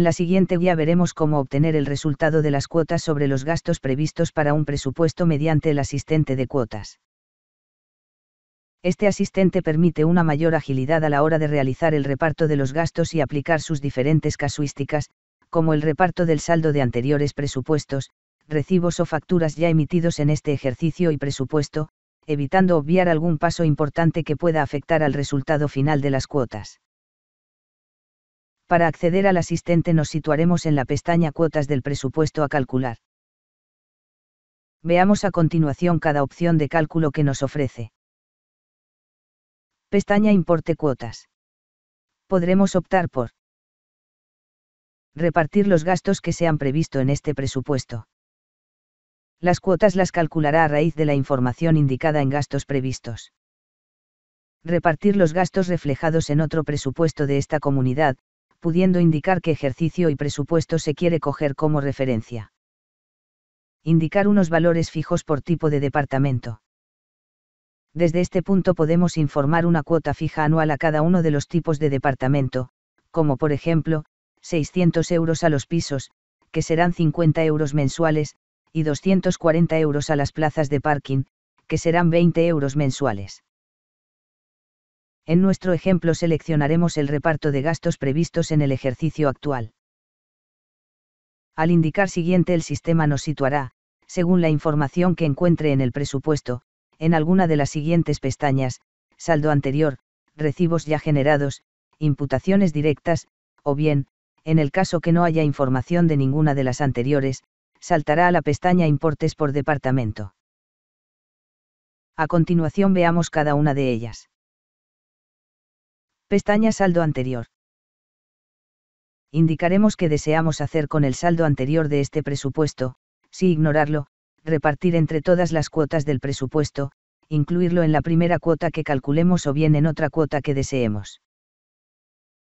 En la siguiente guía veremos cómo obtener el resultado de las cuotas sobre los gastos previstos para un presupuesto mediante el asistente de cuotas. Este asistente permite una mayor agilidad a la hora de realizar el reparto de los gastos y aplicar sus diferentes casuísticas, como el reparto del saldo de anteriores presupuestos, recibos o facturas ya emitidos en este ejercicio y presupuesto, evitando obviar algún paso importante que pueda afectar al resultado final de las cuotas. Para acceder al asistente nos situaremos en la pestaña Cuotas del presupuesto a calcular. Veamos a continuación cada opción de cálculo que nos ofrece. Pestaña Importe Cuotas. Podremos optar por repartir los gastos que se han previsto en este presupuesto. Las cuotas las calculará a raíz de la información indicada en gastos previstos. Repartir los gastos reflejados en otro presupuesto de esta comunidad, pudiendo indicar qué ejercicio y presupuesto se quiere coger como referencia. Indicar unos valores fijos por tipo de departamento. Desde este punto podemos informar una cuota fija anual a cada uno de los tipos de departamento, como por ejemplo, 600 euros a los pisos, que serán 50 euros mensuales, y 240 euros a las plazas de parking, que serán 20 euros mensuales. En nuestro ejemplo seleccionaremos el reparto de gastos previstos en el ejercicio actual. Al indicar siguiente el sistema nos situará, según la información que encuentre en el presupuesto, en alguna de las siguientes pestañas, saldo anterior, recibos ya generados, imputaciones directas, o bien, en el caso que no haya información de ninguna de las anteriores, saltará a la pestaña Importes por departamento. A continuación veamos cada una de ellas. Pestaña saldo anterior. Indicaremos qué deseamos hacer con el saldo anterior de este presupuesto, si ignorarlo, repartir entre todas las cuotas del presupuesto, incluirlo en la primera cuota que calculemos o bien en otra cuota que deseemos.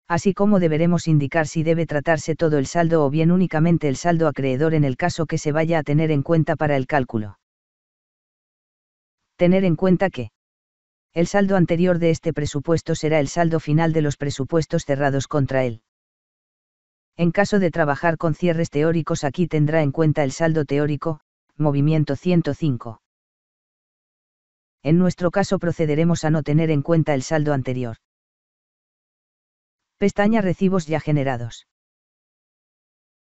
Así como deberemos indicar si debe tratarse todo el saldo o bien únicamente el saldo acreedor en el caso que se vaya a tener en cuenta para el cálculo. Tener en cuenta que el saldo anterior de este presupuesto será el saldo final de los presupuestos cerrados contra él. En caso de trabajar con cierres teóricos aquí tendrá en cuenta el saldo teórico, movimiento 105. En nuestro caso procederemos a no tener en cuenta el saldo anterior. Pestaña Recibos ya generados.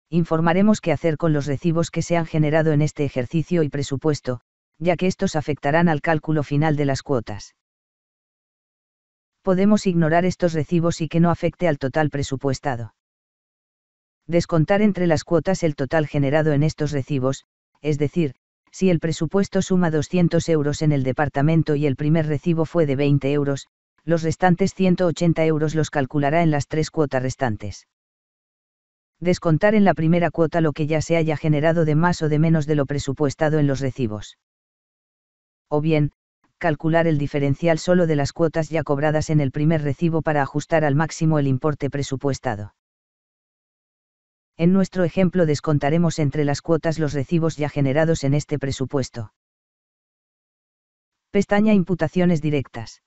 Informaremos qué hacer con los recibos que se han generado en este ejercicio y presupuesto, ya que estos afectarán al cálculo final de las cuotas podemos ignorar estos recibos y que no afecte al total presupuestado. Descontar entre las cuotas el total generado en estos recibos, es decir, si el presupuesto suma 200 euros en el departamento y el primer recibo fue de 20 euros, los restantes 180 euros los calculará en las tres cuotas restantes. Descontar en la primera cuota lo que ya se haya generado de más o de menos de lo presupuestado en los recibos. O bien, calcular el diferencial solo de las cuotas ya cobradas en el primer recibo para ajustar al máximo el importe presupuestado. En nuestro ejemplo descontaremos entre las cuotas los recibos ya generados en este presupuesto. Pestaña Imputaciones directas.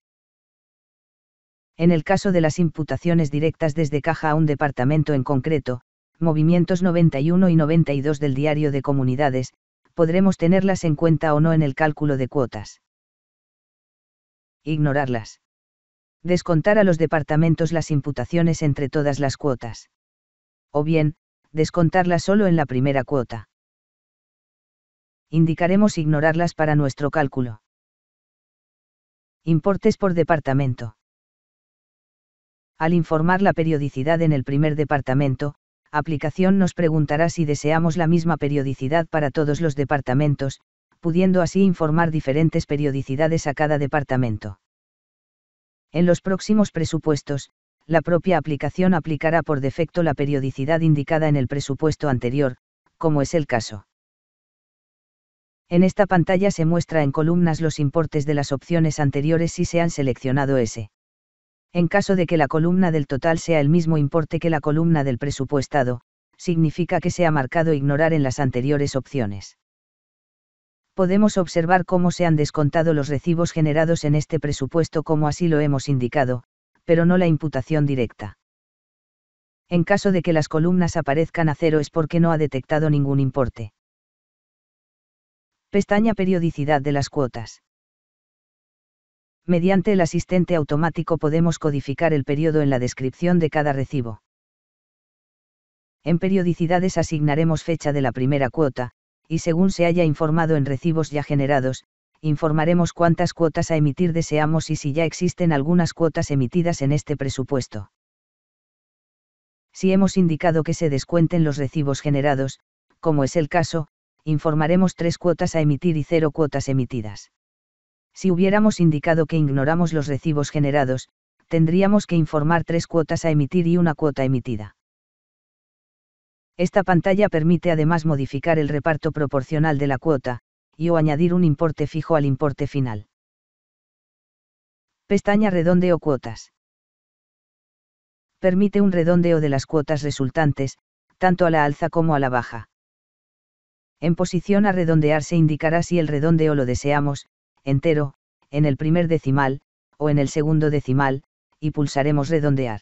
En el caso de las imputaciones directas desde caja a un departamento en concreto, movimientos 91 y 92 del Diario de Comunidades, podremos tenerlas en cuenta o no en el cálculo de cuotas ignorarlas. Descontar a los departamentos las imputaciones entre todas las cuotas. O bien, descontarlas solo en la primera cuota. Indicaremos ignorarlas para nuestro cálculo. Importes por departamento. Al informar la periodicidad en el primer departamento, aplicación nos preguntará si deseamos la misma periodicidad para todos los departamentos, pudiendo así informar diferentes periodicidades a cada departamento. En los próximos presupuestos, la propia aplicación aplicará por defecto la periodicidad indicada en el presupuesto anterior, como es el caso. En esta pantalla se muestra en columnas los importes de las opciones anteriores si se han seleccionado ese. En caso de que la columna del total sea el mismo importe que la columna del presupuestado, significa que se ha marcado ignorar en las anteriores opciones podemos observar cómo se han descontado los recibos generados en este presupuesto como así lo hemos indicado, pero no la imputación directa. En caso de que las columnas aparezcan a cero es porque no ha detectado ningún importe. Pestaña Periodicidad de las cuotas. Mediante el asistente automático podemos codificar el periodo en la descripción de cada recibo. En periodicidades asignaremos fecha de la primera cuota, y según se haya informado en recibos ya generados, informaremos cuántas cuotas a emitir deseamos y si ya existen algunas cuotas emitidas en este presupuesto. Si hemos indicado que se descuenten los recibos generados, como es el caso, informaremos tres cuotas a emitir y cero cuotas emitidas. Si hubiéramos indicado que ignoramos los recibos generados, tendríamos que informar tres cuotas a emitir y una cuota emitida. Esta pantalla permite además modificar el reparto proporcional de la cuota, y o añadir un importe fijo al importe final. Pestaña Redondeo Cuotas. Permite un redondeo de las cuotas resultantes, tanto a la alza como a la baja. En posición a redondear se indicará si el redondeo lo deseamos, entero, en el primer decimal, o en el segundo decimal, y pulsaremos redondear.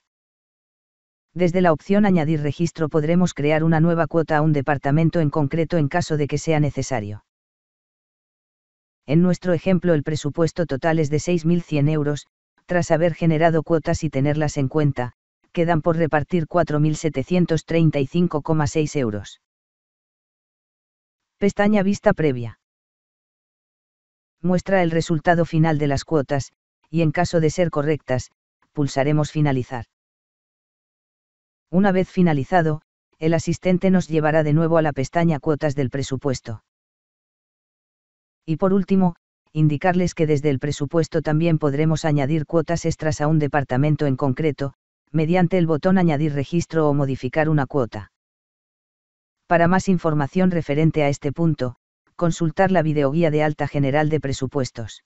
Desde la opción Añadir registro podremos crear una nueva cuota a un departamento en concreto en caso de que sea necesario. En nuestro ejemplo el presupuesto total es de 6.100 euros, tras haber generado cuotas y tenerlas en cuenta, quedan por repartir 4.735,6 euros. Pestaña Vista previa. Muestra el resultado final de las cuotas, y en caso de ser correctas, pulsaremos Finalizar. Una vez finalizado, el asistente nos llevará de nuevo a la pestaña Cuotas del presupuesto. Y por último, indicarles que desde el presupuesto también podremos añadir cuotas extras a un departamento en concreto, mediante el botón Añadir registro o modificar una cuota. Para más información referente a este punto, consultar la videoguía de alta general de presupuestos.